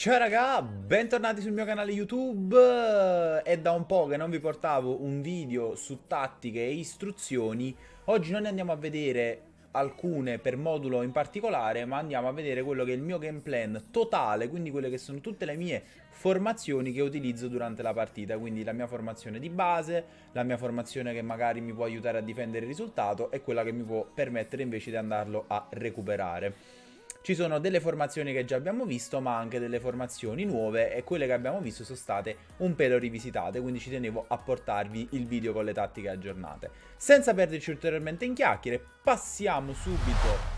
Ciao raga, bentornati sul mio canale YouTube, è da un po' che non vi portavo un video su tattiche e istruzioni, oggi non ne andiamo a vedere alcune per modulo in particolare, ma andiamo a vedere quello che è il mio game plan totale, quindi quelle che sono tutte le mie formazioni che utilizzo durante la partita, quindi la mia formazione di base, la mia formazione che magari mi può aiutare a difendere il risultato e quella che mi può permettere invece di andarlo a recuperare. Ci sono delle formazioni che già abbiamo visto, ma anche delle formazioni nuove e quelle che abbiamo visto sono state un pelo rivisitate, quindi ci tenevo a portarvi il video con le tattiche aggiornate. Senza perderci ulteriormente in chiacchiere, passiamo subito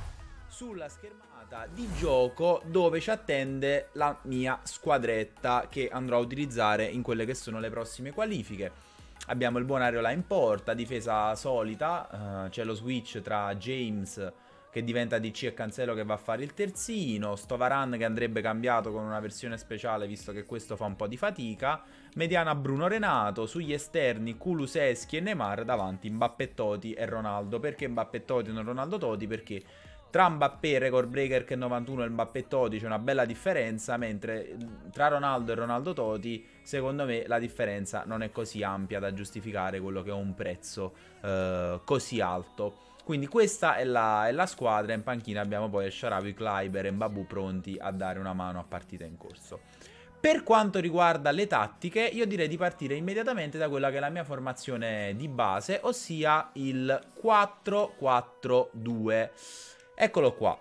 sulla schermata di gioco dove ci attende la mia squadretta che andrò a utilizzare in quelle che sono le prossime qualifiche. Abbiamo il buon Areola in porta, difesa solita, uh, c'è lo switch tra James che diventa DC e Cancelo che va a fare il terzino, Stovaran che andrebbe cambiato con una versione speciale visto che questo fa un po' di fatica, mediana Bruno Renato, sugli esterni Kuluseschi e Neymar, davanti Mbappé Toti e Ronaldo. Perché Mbappé Toti e non Ronaldo Toti? Perché tra Mbappé record breaker che 91 e Mbappé Toti c'è una bella differenza, mentre tra Ronaldo e Ronaldo Toti, secondo me la differenza non è così ampia da giustificare quello che è un prezzo eh, così alto. Quindi questa è la, è la squadra, in panchina abbiamo poi il Sharawi, Kleiber e Mbabu pronti a dare una mano a partita in corso. Per quanto riguarda le tattiche, io direi di partire immediatamente da quella che è la mia formazione di base, ossia il 4-4-2. Eccolo qua.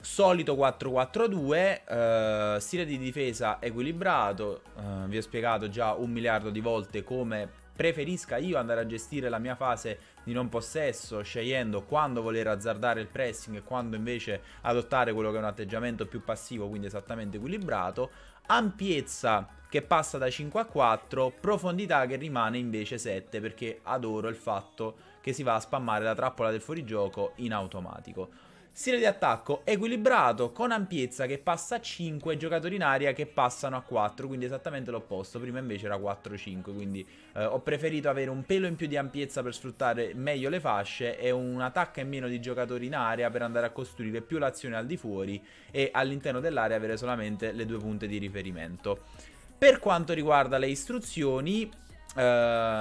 Solito 4-4-2, eh, stile di difesa equilibrato, eh, vi ho spiegato già un miliardo di volte come preferisca io andare a gestire la mia fase di non possesso, scegliendo quando voler azzardare il pressing e quando invece adottare quello che è un atteggiamento più passivo, quindi esattamente equilibrato, ampiezza che passa da 5 a 4, profondità che rimane invece 7 perché adoro il fatto che si va a spammare la trappola del fuorigioco in automatico. Stile di attacco equilibrato con ampiezza che passa a 5 giocatori in aria che passano a 4, quindi esattamente l'opposto, prima invece era 4-5, quindi eh, ho preferito avere un pelo in più di ampiezza per sfruttare meglio le fasce e un attacco in meno di giocatori in aria per andare a costruire più l'azione al di fuori e all'interno dell'area avere solamente le due punte di riferimento. Per quanto riguarda le istruzioni, eh,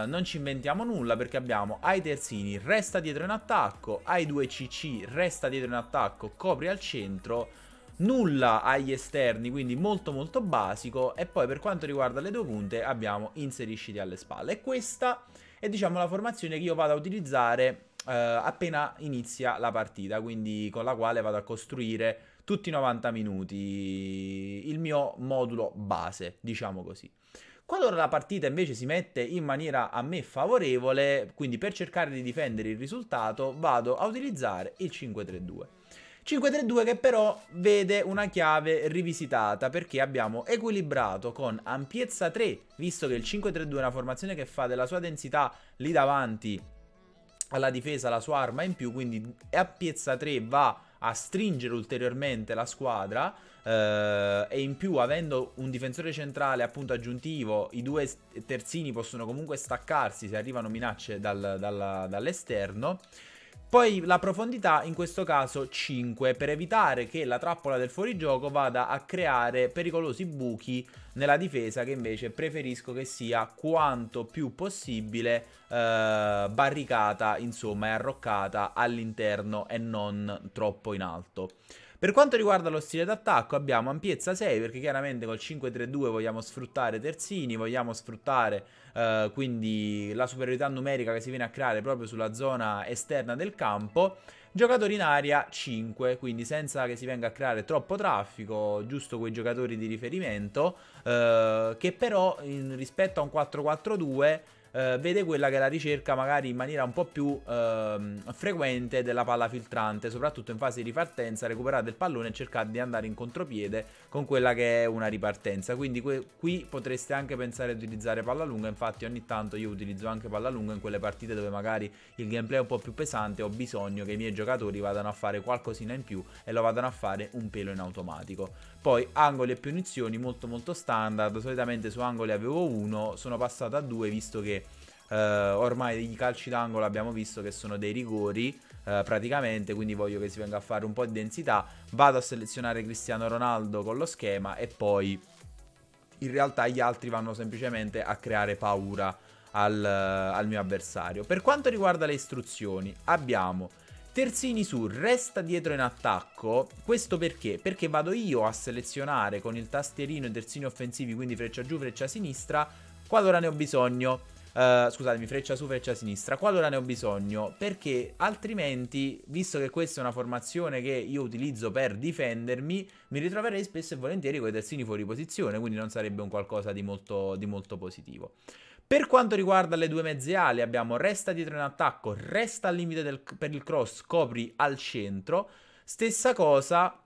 non ci inventiamo nulla perché abbiamo ai terzini resta dietro in attacco, ai 2 CC resta dietro in attacco, copri al centro, nulla agli esterni, quindi molto molto basico e poi per quanto riguarda le due punte abbiamo inserisciti alle spalle. E questa è diciamo la formazione che io vado a utilizzare uh, appena inizia la partita, quindi con la quale vado a costruire tutti i 90 minuti il mio modulo base, diciamo così. Qualora la partita invece si mette in maniera a me favorevole, quindi per cercare di difendere il risultato, vado a utilizzare il 5-3-2. 5-3-2 che però vede una chiave rivisitata perché abbiamo equilibrato con ampiezza 3, visto che il 5-3-2 è una formazione che fa della sua densità lì davanti alla difesa la sua arma in più, quindi ampiezza 3 va a stringere ulteriormente la squadra eh, e in più avendo un difensore centrale appunto aggiuntivo i due terzini possono comunque staccarsi se arrivano minacce dal, dal, dall'esterno poi la profondità in questo caso 5 per evitare che la trappola del fuorigioco vada a creare pericolosi buchi nella difesa che invece preferisco che sia quanto più possibile eh, barricata insomma e arroccata all'interno e non troppo in alto. Per quanto riguarda lo stile d'attacco abbiamo ampiezza 6 perché chiaramente col 5-3-2 vogliamo sfruttare terzini, vogliamo sfruttare eh, quindi la superiorità numerica che si viene a creare proprio sulla zona esterna del campo. Giocatori in aria 5, quindi senza che si venga a creare troppo traffico, giusto quei giocatori di riferimento, eh, che però in, rispetto a un 4-4-2 eh, vede quella che è la ricerca magari in maniera un po' più ehm, frequente della palla filtrante, soprattutto in fase di ripartenza, recuperate il pallone e cercate di andare in contropiede con quella che è una ripartenza. Quindi que- qui potreste anche pensare di utilizzare palla lunga, infatti ogni tanto io utilizzo anche palla lunga in quelle partite dove magari il gameplay è un po' più pesante, ho bisogno che i miei giocatori vadano a fare qualcosina in più e lo vadano a fare un pelo in automatico. Poi angoli e punizioni molto molto standard, solitamente su angoli avevo uno, sono passato a due visto che eh, ormai i calci d'angolo abbiamo visto che sono dei rigori eh, praticamente, quindi voglio che si venga a fare un po' di densità, vado a selezionare Cristiano Ronaldo con lo schema e poi in realtà gli altri vanno semplicemente a creare paura al, al mio avversario. Per quanto riguarda le istruzioni, abbiamo Terzini su, resta dietro in attacco. Questo perché? Perché vado io a selezionare con il tastierino i terzini offensivi, quindi freccia giù, freccia sinistra, qualora ne ho bisogno. Eh, scusatemi, freccia su, freccia sinistra. Qualora ne ho bisogno, perché altrimenti, visto che questa è una formazione che io utilizzo per difendermi, mi ritroverei spesso e volentieri con i terzini fuori posizione, quindi non sarebbe un qualcosa di molto, di molto positivo. Per quanto riguarda le due mezze ali, abbiamo resta dietro in attacco, resta al limite del, per il cross, copri al centro. Stessa cosa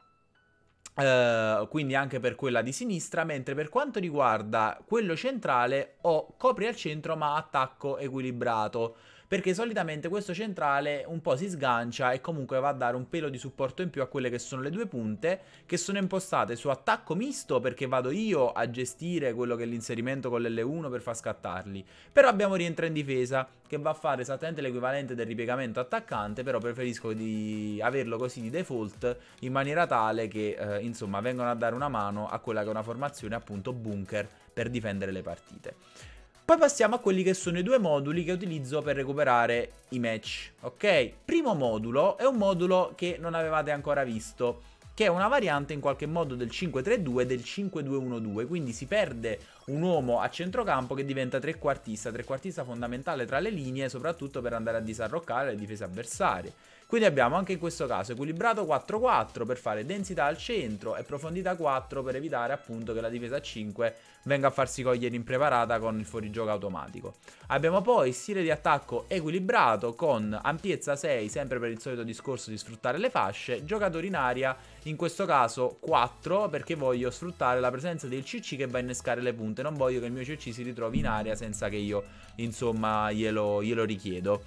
Uh, quindi anche per quella di sinistra, mentre per quanto riguarda quello centrale ho copri al centro ma attacco equilibrato perché solitamente questo centrale un po' si sgancia e comunque va a dare un pelo di supporto in più a quelle che sono le due punte che sono impostate su attacco misto perché vado io a gestire quello che è l'inserimento con l'L1 per far scattarli. Però abbiamo rientra in difesa che va a fare esattamente l'equivalente del ripiegamento attaccante, però preferisco di averlo così di default in maniera tale che eh, insomma vengano a dare una mano a quella che è una formazione appunto bunker per difendere le partite. Poi passiamo a quelli che sono i due moduli che utilizzo per recuperare i match, ok? Primo modulo è un modulo che non avevate ancora visto, che è una variante in qualche modo del 5-3-2 e del 5-2-1-2, quindi si perde un uomo a centrocampo che diventa trequartista, trequartista fondamentale tra le linee, soprattutto per andare a disarroccare le difese avversarie. Quindi abbiamo anche in questo caso equilibrato 4-4 per fare densità al centro e profondità 4 per evitare appunto che la difesa 5 venga a farsi cogliere impreparata con il fuorigioco automatico. Abbiamo poi stile di attacco equilibrato con ampiezza 6 sempre per il solito discorso di sfruttare le fasce, giocatori in aria in questo caso 4 perché voglio sfruttare la presenza del CC che va a innescare le punte, non voglio che il mio CC si ritrovi in aria senza che io insomma glielo, glielo richiedo.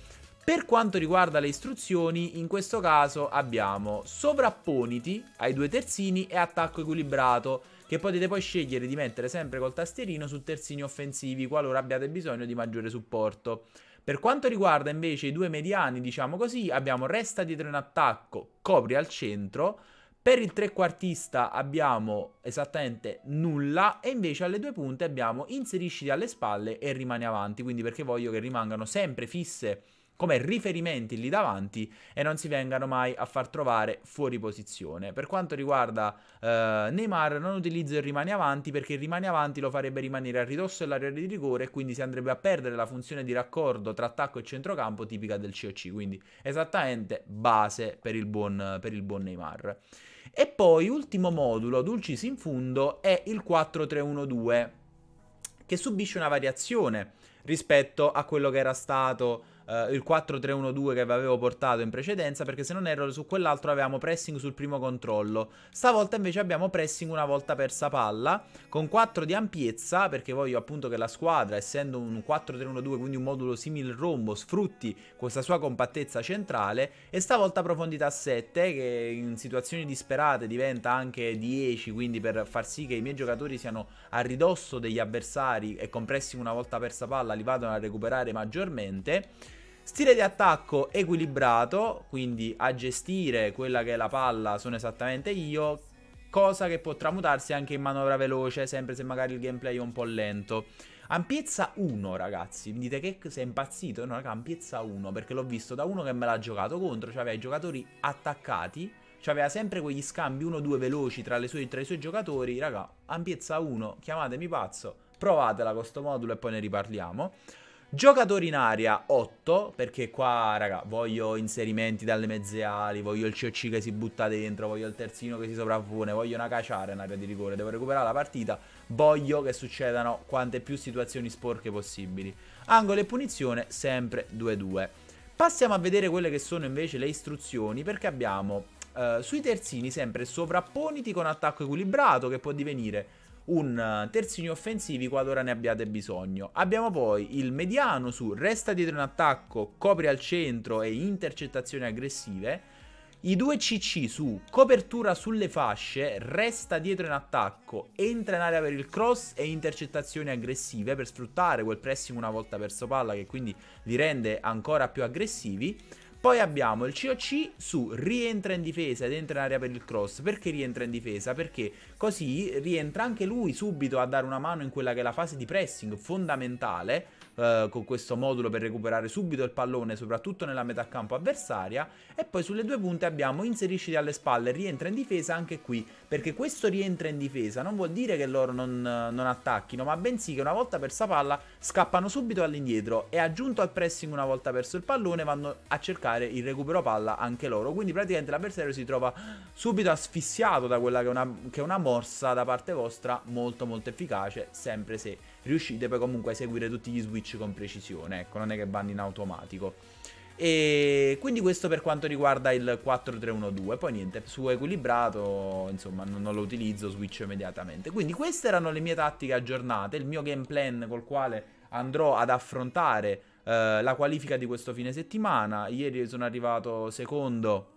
Per quanto riguarda le istruzioni, in questo caso abbiamo sovrapponiti ai due terzini e attacco equilibrato, che potete poi scegliere di mettere sempre col tastierino su terzini offensivi qualora abbiate bisogno di maggiore supporto. Per quanto riguarda invece i due mediani, diciamo così, abbiamo resta dietro in attacco, copri al centro, per il trequartista abbiamo esattamente nulla e invece alle due punte abbiamo inserisciti alle spalle e rimani avanti, quindi perché voglio che rimangano sempre fisse come riferimenti lì davanti e non si vengano mai a far trovare fuori posizione. Per quanto riguarda eh, Neymar non utilizzo il rimane avanti perché il rimane avanti lo farebbe rimanere a ridosso dell'area di rigore e quindi si andrebbe a perdere la funzione di raccordo tra attacco e centrocampo tipica del COC, quindi esattamente base per il buon, per il buon Neymar. E poi ultimo modulo, dulcis in fundo, è il 4-3-1-2 che subisce una variazione rispetto a quello che era stato eh, il 4-3-1-2 che vi avevo portato in precedenza, perché se non erro su quell'altro avevamo pressing sul primo controllo. Stavolta invece abbiamo pressing una volta persa palla, con 4 di ampiezza, perché voglio appunto che la squadra, essendo un 4-3-1-2, quindi un modulo simile rombo, sfrutti questa sua compattezza centrale, e stavolta profondità 7, che in situazioni disperate diventa anche 10, quindi per far sì che i miei giocatori siano a ridosso degli avversari e compressi una volta persa palla li vadano a recuperare maggiormente. Stile di attacco equilibrato, quindi a gestire quella che è la palla sono esattamente io, cosa che può tramutarsi anche in manovra veloce, sempre se magari il gameplay è un po' lento. Ampiezza 1, ragazzi. Mi dite che sei impazzito? No, raga, ampiezza 1, perché l'ho visto da uno che me l'ha giocato contro, cioè aveva i giocatori attaccati, cioè aveva sempre quegli scambi 1-2 veloci tra, sue, tra i suoi giocatori. Raga, ampiezza 1, chiamatemi pazzo, provatela con questo modulo e poi ne riparliamo. Giocatori in aria 8, perché qua, raga, voglio inserimenti dalle mezze ali, voglio il COC che si butta dentro, voglio il terzino che si sovrappone, voglio una caciara in area di rigore, devo recuperare la partita, voglio che succedano quante più situazioni sporche possibili. Angolo e punizione, sempre 2-2. Passiamo a vedere quelle che sono invece le istruzioni, perché abbiamo eh, sui terzini sempre sovrapponiti con attacco equilibrato, che può divenire un terzino offensivi qualora ne abbiate bisogno. Abbiamo poi il mediano su resta dietro in attacco, copre al centro e intercettazioni aggressive. I due CC su copertura sulle fasce, resta dietro in attacco, entra in area per il cross e intercettazioni aggressive per sfruttare quel pressing una volta perso palla che quindi li rende ancora più aggressivi. Poi abbiamo il COC su rientra in difesa ed entra in area per il cross. Perché rientra in difesa? Perché così rientra anche lui subito a dare una mano in quella che è la fase di pressing fondamentale eh, con questo modulo per recuperare subito il pallone, soprattutto nella metà campo avversaria. E poi sulle due punte abbiamo inserisci alle spalle, rientra in difesa anche qui, perché questo rientra in difesa non vuol dire che loro non, non attacchino, ma bensì che una volta persa palla scappano subito all'indietro e aggiunto al pressing una volta perso il pallone vanno a cercare il recupero palla anche loro. Quindi praticamente l'avversario si trova subito asfissiato da quella che è una, che è una morsa da parte vostra molto molto efficace, sempre se riuscite poi comunque a eseguire tutti gli switch con precisione, ecco, non è che vanno in automatico. E quindi questo per quanto riguarda il 4312. Poi niente, su equilibrato, insomma, non, non, lo utilizzo, switch immediatamente. Quindi queste erano le mie tattiche aggiornate, il mio game plan col quale andrò ad affrontare eh, la qualifica di questo fine settimana. Ieri sono arrivato secondo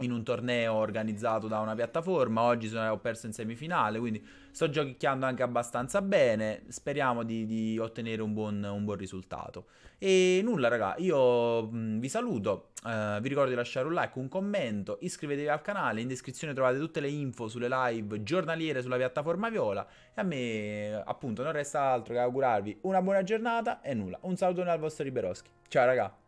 in un torneo organizzato da una piattaforma. Oggi sono, ho perso in semifinale, quindi sto giochicchiando anche abbastanza bene. Speriamo di, di ottenere un buon, un buon, risultato. E nulla, raga, io mm, vi saluto. Uh, vi ricordo di lasciare un like, un commento, iscrivetevi al canale. In descrizione trovate tutte le info sulle live giornaliere sulla piattaforma Viola. E a me, appunto, non resta altro che augurarvi una buona giornata e nulla. Un saluto al vostro Liberoschi. Ciao, raga.